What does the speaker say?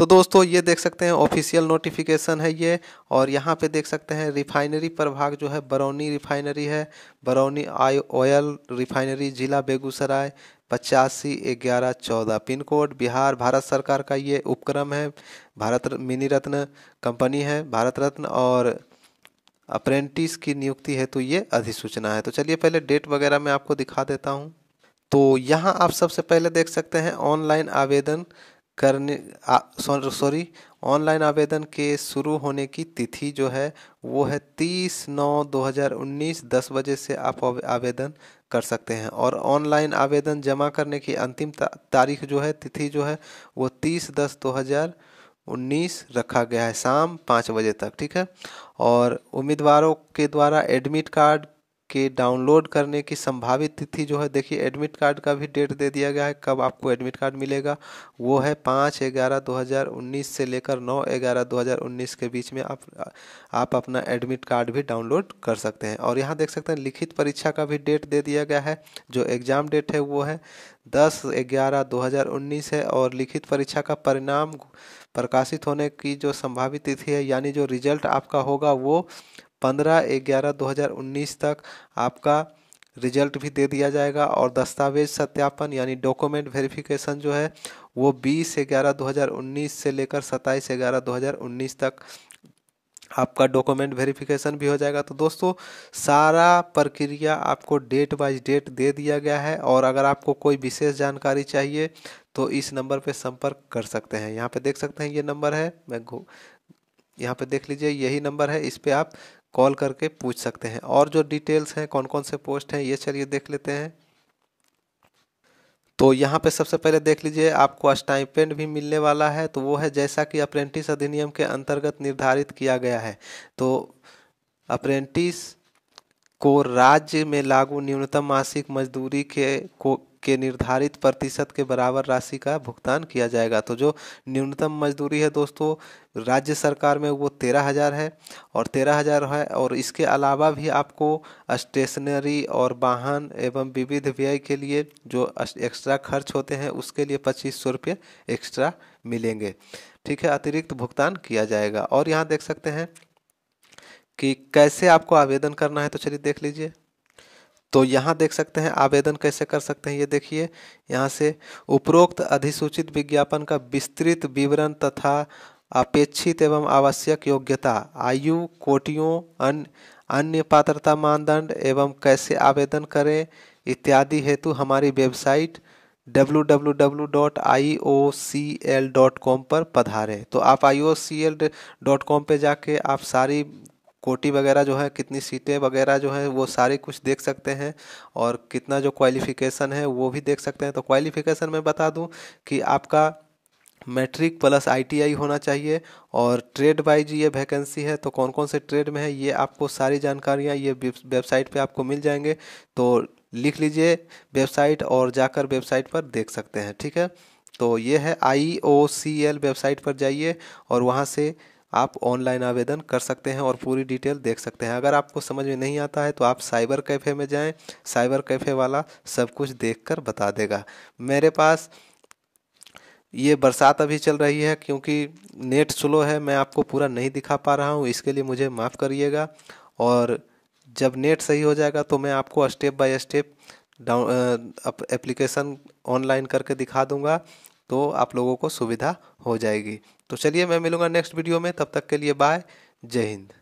तो दोस्तों ये देख सकते हैं ऑफिशियल नोटिफिकेशन है ये और यहाँ पे देख सकते हैं रिफाइनरी प्रभाग जो है बरौनी रिफाइनरी है बरौनी आई ऑयल रिफाइनरी ज़िला बेगूसराय पचासी ग्यारह चौदह पिन कोड बिहार भारत सरकार का ये उपक्रम है भारत मिनी रत्न कंपनी है भारत रत्न और अप्रेंटिस की नियुक्ति है तो ये अधिसूचना है तो चलिए पहले डेट वगैरह मैं आपको दिखा देता हूँ तो यहाँ आप सबसे पहले देख सकते हैं ऑनलाइन आवेदन करने सॉरी ऑनलाइन आवेदन के शुरू होने की तिथि जो है वो है तीस नौ 2019 दस बजे से आप आवेदन कर सकते हैं और ऑनलाइन आवेदन जमा करने की अंतिम तारीख जो है तिथि जो है वो तीस दस 2019 रखा गया है शाम पाँच बजे तक ठीक है और उम्मीदवारों के द्वारा एडमिट कार्ड के डाउनलोड करने की संभावित तिथि जो है देखिए एडमिट कार्ड का भी डेट दे दिया गया है कब आपको एडमिट कार्ड मिलेगा वो है पाँच ग्यारह दो हज़ार उन्नीस से लेकर नौ ग्यारह दो हज़ार उन्नीस के बीच में आप आप अपना एडमिट कार्ड भी डाउनलोड कर सकते हैं और यहाँ देख सकते हैं लिखित परीक्षा का भी डेट दे दिया गया है जो एग्ज़ाम डेट है वो है दस ग्यारह दो हज़ार उन्नीस है और लिखित परीक्षा का परिणाम प्रकाशित होने की जो संभावित तिथि है यानी जो रिजल्ट आपका होगा वो पंद्रह ग्यारह दो हज़ार उन्नीस तक आपका रिजल्ट भी दे दिया जाएगा और दस्तावेज सत्यापन यानी डॉक्यूमेंट वेरिफिकेशन जो है वो बीस ग्यारह दो हज़ार उन्नीस से लेकर सत्ताईस ग्यारह दो हज़ार उन्नीस तक आपका डॉक्यूमेंट वेरिफिकेशन भी हो जाएगा तो दोस्तों सारा प्रक्रिया आपको डेट बाय डेट दे दिया गया है और अगर आपको कोई विशेष जानकारी चाहिए तो इस नंबर पर संपर्क कर सकते हैं यहाँ पर देख सकते हैं ये नंबर है मैं यहाँ पे देख लीजिए यही नंबर है इस पर आप कॉल करके पूछ सकते हैं और जो डिटेल्स हैं कौन कौन से पोस्ट हैं ये चलिए देख लेते हैं तो यहाँ पे सबसे पहले देख लीजिए आपको स्टाइपेंड भी मिलने वाला है तो वो है जैसा कि अप्रेंटिस अधिनियम के अंतर्गत निर्धारित किया गया है तो अप्रेंटिस को राज्य में लागू न्यूनतम मासिक मजदूरी के को के निर्धारित प्रतिशत के बराबर राशि का भुगतान किया जाएगा तो जो न्यूनतम मजदूरी है दोस्तों राज्य सरकार में वो तेरह हज़ार है और तेरह हज़ार है और इसके अलावा भी आपको स्टेशनरी और वाहन एवं विविध व्यय के लिए जो एक्स्ट्रा खर्च होते हैं उसके लिए पच्चीस सौ रुपये एक्स्ट्रा मिलेंगे ठीक है अतिरिक्त भुगतान किया जाएगा और यहाँ देख सकते हैं कि कैसे आपको आवेदन करना है तो चलिए देख लीजिए तो यहाँ देख सकते हैं आवेदन कैसे कर सकते हैं ये देखिए यहाँ से उपरोक्त अधिसूचित विज्ञापन का विस्तृत विवरण तथा अपेक्षित एवं आवश्यक योग्यता आयु कोटियों अन्य अन्य पात्रता मानदंड एवं कैसे आवेदन करें इत्यादि हेतु हमारी वेबसाइट www.iocl.com पर पधारें तो आप iocl.com पे जाके आप सारी कोटी वगैरह जो है कितनी सीटें वगैरह जो है वो सारे कुछ देख सकते हैं और कितना जो क्वालिफ़िकेशन है वो भी देख सकते हैं तो क्वालिफ़िकेशन में बता दूं कि आपका मैट्रिक प्लस आईटीआई होना चाहिए और ट्रेड वाइज ये वैकेंसी है तो कौन कौन से ट्रेड में है ये आपको सारी जानकारियाँ ये वेबसाइट पे आपको मिल जाएंगे तो लिख लीजिए वेबसाइट और जाकर वेबसाइट पर देख सकते हैं ठीक है तो ये है आई ओ सी एल वेबसाइट पर जाइए और वहाँ से आप ऑनलाइन आवेदन कर सकते हैं और पूरी डिटेल देख सकते हैं अगर आपको समझ में नहीं आता है तो आप साइबर कैफ़े में जाएं साइबर कैफ़े वाला सब कुछ देखकर बता देगा मेरे पास ये बरसात अभी चल रही है क्योंकि नेट स्लो है मैं आपको पूरा नहीं दिखा पा रहा हूँ इसके लिए मुझे माफ़ करिएगा और जब नेट सही हो जाएगा तो मैं आपको step by step down application online करके दिखा दूंगा तो आप लोगों को सुविधा हो जाएगी तो चलिए मैं मिलूंगा नेक्स्ट वीडियो में तब तक के लिए बाय जय हिंद